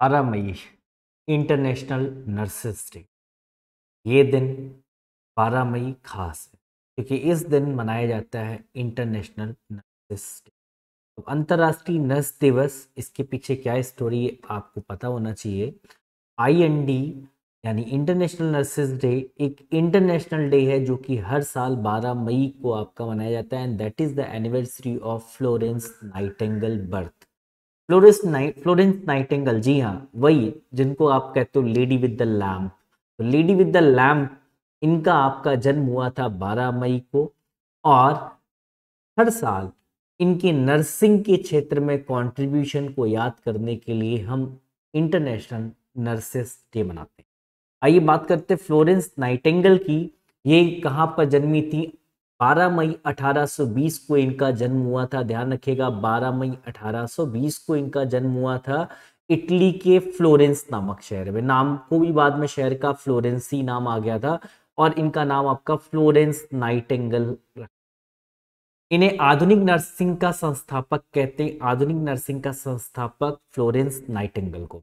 अठारह मई international nurses day ये दिन 12 मई खास है क्योंकि इस दिन मनाया जाता है इंटरनेशनल नर्सेस डे तो अंतर्राष्ट्रीय नर्स दिवस इसके पीछे क्या स्टोरी आपको पता होना चाहिए आईएनडी यानी इंटरनेशनल नर्सेस डे एक इंटरनेशनल डे है जो कि हर साल 12 मई को आपका मनाया जाता है and that is the anniversary of Florence Nightingale birth Florence Night Florence Nightingale जी हाँ वही जिनको आप कहते हो लेडी विद द लैम्प तो लेडी विद द लैम्प इनका आपका जन्म हुआ था 12 मई को और हर साल इनके नर्सिंग के क्षेत्र में कंट्रीब्यूशन को याद करने के लिए हम इंटरनेशनल नर्सेस डे मनाते हैं आइए बात करते हैं फ्लोरेंस नाइटेंगल की ये कहाँ पर जन्मी थी 12 मई 1820 को इनका जन्म हुआ था ध्यान रखिएगा 12 मई 1820 को इनका जन्म हुआ था इटली के फ्लोरेंस नामक शहर में नाम को भी बाद में शहर का फ्लोरेंसी नाम आ गया था और इनका नाम आपका फ्लोरेंस नाइटेंगल इन्हें आधुनिक नर्सिंग का संस्थापक कहते हैं आधुनिक नर्सिंग का संस्थापक फ्लोरेंस नाइटेंगल को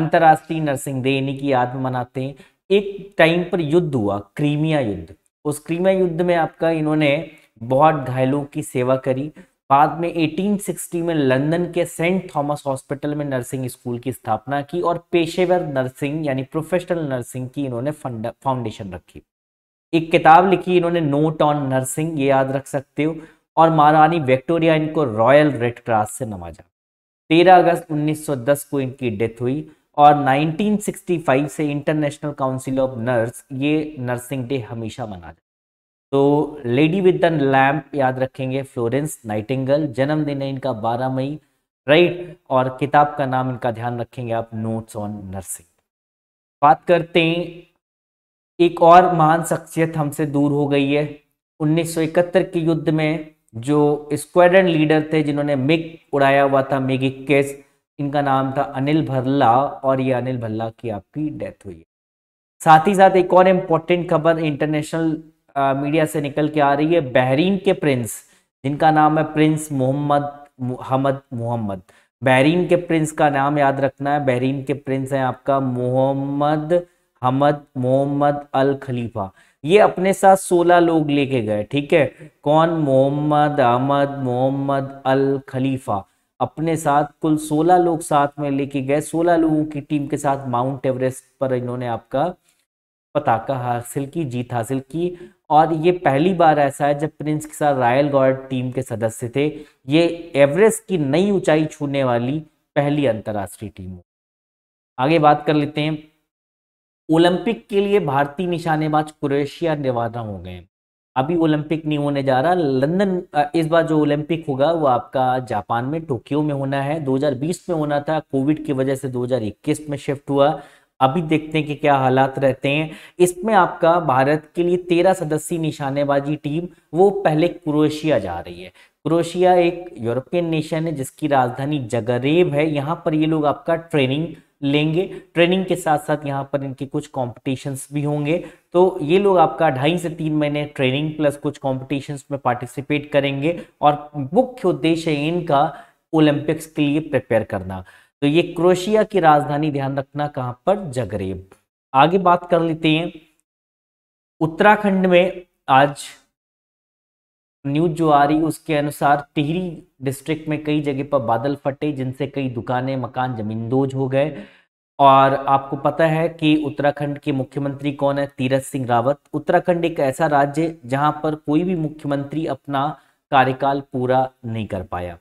अंतर्राष्ट्रीय नर्सिंग डे इन्हीं की याद मनाते हैं एक टाइम पर युद्ध हुआ क्रीमिया युद्ध उस क्रीमा युद्ध में आपका इन्होंने बहुत घायलों की सेवा करी बाद में 1860 में लंदन के सेंट थॉमस हॉस्पिटल में नर्सिंग स्कूल की स्थापना की और पेशेवर नर्सिंग यानी प्रोफेशनल नर्सिंग की इन्होंने फाउंडेशन रखी एक किताब लिखी इन्होंने नोट ऑन नर्सिंग ये याद रख सकते हो और महारानी विक्टोरिया इनको रॉयल रेड क्रॉस से नवाजा 13 अगस्त 1910 को इनकी डेथ हुई और 1965 से इंटरनेशनल काउंसिल ऑफ नर्स ये नर्सिंग डे हमेशा मना जाता तो लेडी विद द लैम्प याद रखेंगे फ्लोरेंस नाइटिंगल जन्मदिन है इनका 12 मई राइट और किताब का नाम इनका ध्यान रखेंगे आप नोट्स ऑन नर्सिंग बात करते हैं एक और महान शख्सियत हमसे दूर हो गई है 1971 के युद्ध में जो स्क्वाड्रन लीडर थे जिन्होंने मिग उड़ाया हुआ था मिगिक केस इनका नाम था अनिल भल्ला और ये अनिल भल्ला की आपकी डेथ हुई है साथ ही साथ एक और इम्पोर्टेंट खबर इंटरनेशनल मीडिया से निकल के आ रही है बहरीन के प्रिंस जिनका नाम है prince Mohammed Hamad Mohammed Bahrain के प्रिंस का नाम याद रखना है बहरीन के प्रिंस है आपका मोहम्मद हमद मोहम्मद अल खलीफा ये अपने साथ 16 लोग लेके गए ठीक है कौन मोहम्मद अहमद मोहम्मद अल खलीफा अपने साथ कुल 16 लोग साथ में लेके गए 16 लोगों की टीम के साथ माउंट एवरेस्ट पर इन्होंने आपका पताका हासिल की जीत हासिल की और ये पहली बार ऐसा है जब प्रिंस के साथ रॉयल गार्ड टीम के सदस्य थे ये एवरेस्ट की नई ऊंचाई छूने वाली पहली अंतर्राष्ट्रीय टीम आगे बात कर लेते हैं ओलंपिक के लिए भारतीय निशानेबाज क्रोएशिया रवाना हो गए अभी ओलंपिक नहीं होने जा रहा लंदन इस बार जो ओलंपिक होगा वो आपका जापान में टोक्यो में होना है 2020 में होना था कोविड की वजह से 2021 में शिफ्ट हुआ अभी देखते हैं कि क्या हालात रहते हैं इसमें आपका भारत के लिए तेरह सदस्यीय निशानेबाजी टीम वो पहले क्रोएशिया जा रही है क्रोएशिया एक यूरोपियन नेशन है जिसकी राजधानी जगरेब है यहाँ पर ये लोग आपका ट्रेनिंग लेंगे ट्रेनिंग के साथ साथ यहाँ पर इनके कुछ कॉम्पिटिशन्स भी होंगे तो ये लोग आपका ढाई से तीन महीने ट्रेनिंग प्लस कुछ कॉम्पिटिशन्स में पार्टिसिपेट करेंगे और मुख्य उद्देश्य इनका ओलंपिक्स के लिए प्रिपेयर करना तो ये क्रोशिया की राजधानी ध्यान रखना कहाँ पर जगरेब आगे बात कर लेते हैं उत्तराखंड में आज न्यूज जो आ रही उसके अनुसार टिहरी डिस्ट्रिक्ट में कई जगह पर बादल फटे जिनसे कई दुकानें मकान जमींदोज हो गए और आपको पता है कि उत्तराखंड के मुख्यमंत्री कौन है तीरथ सिंह रावत उत्तराखंड एक ऐसा राज्य जहां पर कोई भी मुख्यमंत्री अपना कार्यकाल पूरा नहीं कर पाया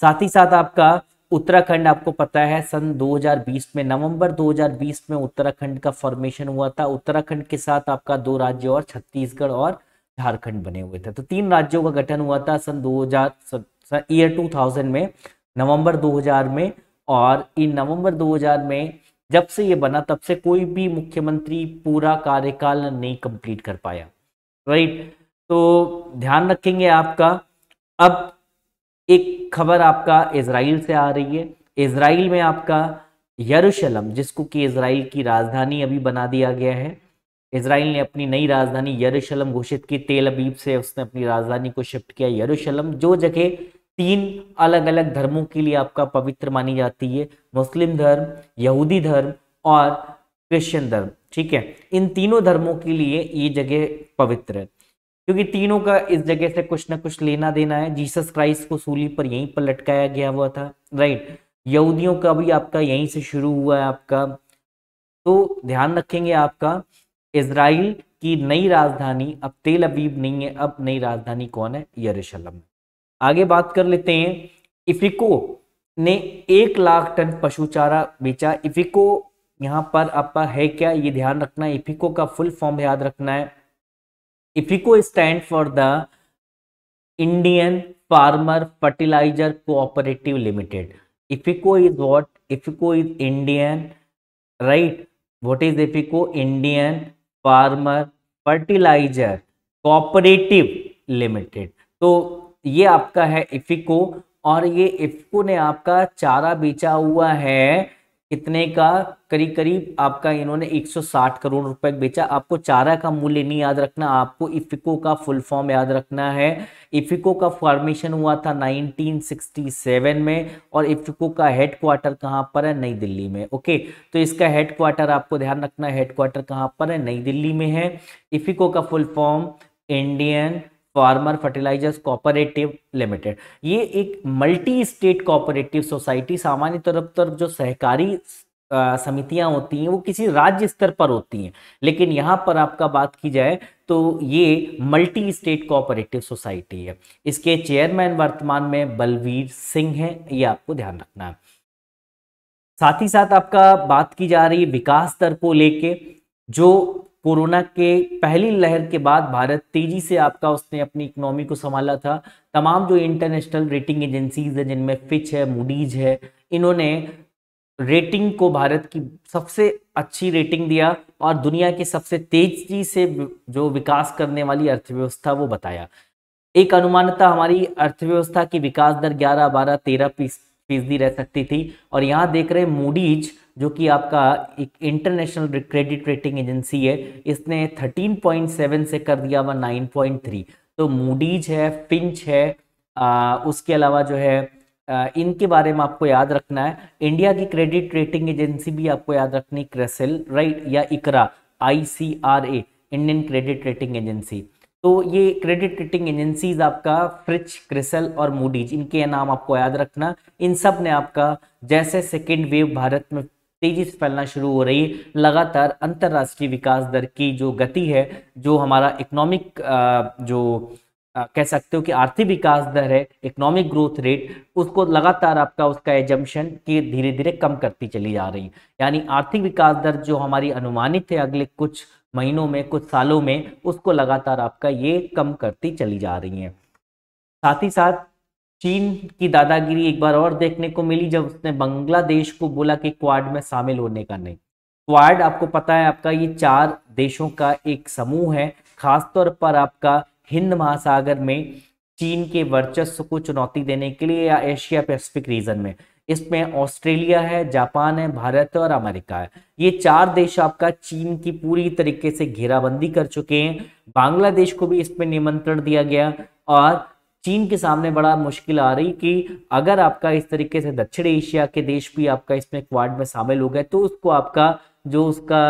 साथ ही साथ आपका उत्तराखंड आपको पता है सन 2020 में नवंबर 2020 में उत्तराखंड का फॉर्मेशन हुआ था उत्तराखंड के साथ आपका दो राज्य और छत्तीसगढ़ और झारखंड बने हुए थे तो तीन राज्यों का गठन हुआ था सन दो ईयर 2000 में नवंबर 2000 में और इन नवंबर 2000 में जब से ये बना तब से कोई भी मुख्यमंत्री पूरा कार्यकाल नहीं कंप्लीट कर पाया राइट तो ध्यान रखेंगे आपका अब एक खबर आपका इसराइल से आ रही है इसराइल में आपका यरूशलम जिसको कि इसराइल की राजधानी अभी बना दिया गया है इसराइल ने अपनी नई राजधानी यरूशलम घोषित की तेल अबीब से उसने अपनी राजधानी को शिफ्ट किया यरूशलम जो जगह तीन अलग अलग धर्मों के लिए आपका पवित्र मानी जाती है मुस्लिम धर्म यहूदी धर्म और क्रिश्चियन धर्म ठीक है इन तीनों धर्मों के लिए ये जगह पवित्र है क्योंकि तीनों का इस जगह से कुछ ना कुछ लेना देना है जीसस क्राइस्ट को सूली पर यहीं पर लटकाया गया हुआ था राइट यहूदियों का भी आपका यहीं से शुरू हुआ है आपका तो ध्यान रखेंगे आपका इसराइल की नई राजधानी अब तेल अबीब नहीं है अब नई राजधानी कौन है यरूशलेम आगे बात कर लेते हैं इफिको ने एक लाख टन पशु चारा बेचा इफिको यहाँ पर आपका है क्या ये ध्यान रखना है इफिको का फुल फॉर्म याद रखना है IFFCO stand for the Indian farmer fertiliser cooperative limited IFFCO is what IFFCO is Indian right what is IFFCO Indian farmer fertiliser cooperative limited तो ये आपका है इफिको और ये इफिको ने आपका चारा बेचा हुआ है कितने का करीब करीब आपका इन्होंने 160 करोड़ रुपए बेचा आपको चारा का मूल्य नहीं याद रखना आपको इफिको का फुल फॉर्म याद रखना है इफिको का फॉर्मेशन हुआ था 1967 में और इफिको का हेड क्वार्टर कहाँ पर है नई दिल्ली में ओके तो इसका हेड क्वार्टर आपको ध्यान रखना हेड क्वार्टर कहाँ पर है नई दिल्ली में है इफिको का full form Indian farmer fertilisers cooperative limited ये एक मल्टी स्टेट कोऑपरेटिव सोसाइटी सामान्य तौर पर जो सहकारी समितियां होती हैं वो किसी राज्य स्तर पर होती हैं लेकिन यहाँ पर आपका बात की जाए तो ये मल्टी स्टेट कोऑपरेटिव सोसाइटी है इसके चेयरमैन वर्तमान में बलवीर सिंह हैं ये आपको ध्यान रखना है साथ ही साथ आपका बात की जा रही है विकास दर को लेके जो कोरोना के पहली लहर के बाद भारत तेजी से आपका उसने अपनी इकोनॉमी को संभाला था तमाम जो इंटरनेशनल रेटिंग एजेंसीज है जिनमें फिच है मूडीज है इन्होंने रेटिंग को भारत की सबसे अच्छी रेटिंग दिया और दुनिया की सबसे तेजी से जो विकास करने वाली अर्थव्यवस्था वो बताया एक अनुमानता हमारी अर्थव्यवस्था की विकास दर 11, 12, 13 फीसदी रह सकती थी और यहाँ देख रहे मूडीज जो कि आपका एक इंटरनेशनल क्रेडिट रेटिंग एजेंसी है इसने 13.7 से कर दिया हुआ 9.3 तो मूडीज है फिंच है आ, उसके अलावा जो है आ, इनके बारे में आपको याद रखना है इंडिया की क्रेडिट रेटिंग एजेंसी भी आपको याद रखनी क्रेसिल राइट या ICRA I Indian credit rating agency तो ये क्रेडिट रेटिंग एजेंसीज आपका फ्रिच क्रिसल और मूडीज इनके नाम आपको याद रखना इन सब ने आपका जैसे सेकेंड वेव भारत में तेजी से फैलना शुरू हो रही है लगातार अंतर्राष्ट्रीय विकास दर की जो गति है जो हमारा इकोनॉमिक जो कह सकते हो कि आर्थिक विकास दर है इकोनॉमिक ग्रोथ रेट उसको लगातार आपका उसका एजम्पन कि धीरे धीरे कम करती चली जा रही है यानी आर्थिक विकास दर जो हमारी अनुमानित है अगले कुछ महीनों में कुछ सालों में उसको लगातार आपका ये कम करती चली जा रही है साथ ही साथ चीन की दादागिरी एक बार और देखने को मिली जब उसने बांग्लादेश को बोला कि क्वाड में शामिल होने का नहीं क्वाड आपको पता है आपका ये चार देशों का एक समूह है खासतौर पर आपका हिंद महासागर में चीन के वर्चस्व को चुनौती देने के लिए या एशिया पैसिफिक रीजन में इसमें ऑस्ट्रेलिया है जापान है भारत है और अमेरिका है ये चार देश आपका चीन की पूरी तरीके से घेराबंदी कर चुके हैं बांग्लादेश को भी इसमें निमंत्रण दिया गया और चीन के सामने बड़ा मुश्किल आ रही कि अगर आपका इस तरीके से दक्षिण एशिया के देश भी आपका इसमें क्वाड में शामिल हो गए तो उसको आपका जो उसका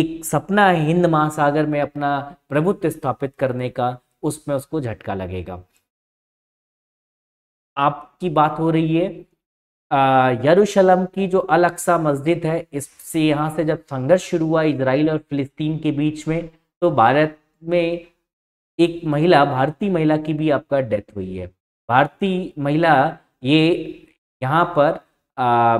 एक सपना है हिंद महासागर में अपना प्रभुत्व स्थापित करने का उसमें उसको झटका लगेगा आपकी बात हो रही है यरूशलम की जो अल अक्सा मस्जिद है इससे यहाँ से जब संघर्ष शुरू हुआ इसराइल और फिलिस्तीन के बीच में तो भारत में एक महिला भारतीय महिला की भी आपका डेथ हुई है भारतीय महिला ये यहाँ पर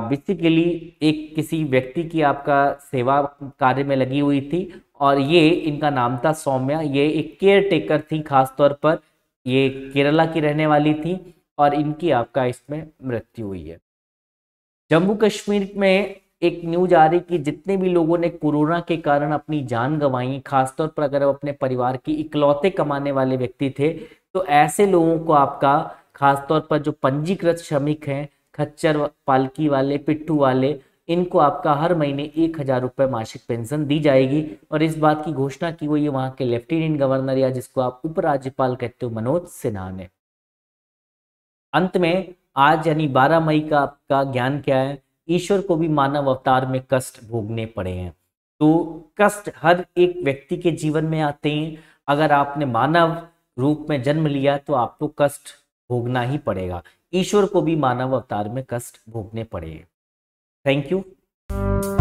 बेसिकली एक किसी व्यक्ति की आपका सेवा कार्य में लगी हुई थी और ये इनका नाम था सौम्या ये एक केयर टेकर थी खास तौर पर ये केरला की रहने वाली थी और इनकी आपका इसमें मृत्यु हुई है जम्मू कश्मीर में एक न्यूज आ रही कि जितने भी लोगों ने कोरोना के कारण अपनी जान गंवाई खासतौर पर अगर आप अपने परिवार की इकलौते कमाने वाले व्यक्ति थे तो ऐसे लोगों को आपका खासतौर पर जो पंजीकृत श्रमिक हैं खच्चर पालकी वाले पिट्ठू वाले इनको आपका हर महीने एक हज़ार रुपये मासिक पेंशन दी जाएगी और इस बात की घोषणा की हुई है वहां के लेफ्टिनेंट गवर्नर या जिसको आप उपराज्यपाल कहते हो मनोज सिन्हा ने अंत में आज यानी 12 मई का आपका ज्ञान क्या है ईश्वर को भी मानव अवतार में कष्ट भोगने पड़े हैं तो कष्ट हर एक व्यक्ति के जीवन में आते हैं अगर आपने मानव रूप में जन्म लिया तो आपको कष्ट भोगना ही पड़ेगा ईश्वर को भी मानव अवतार में कष्ट भोगने पड़े थैंक यू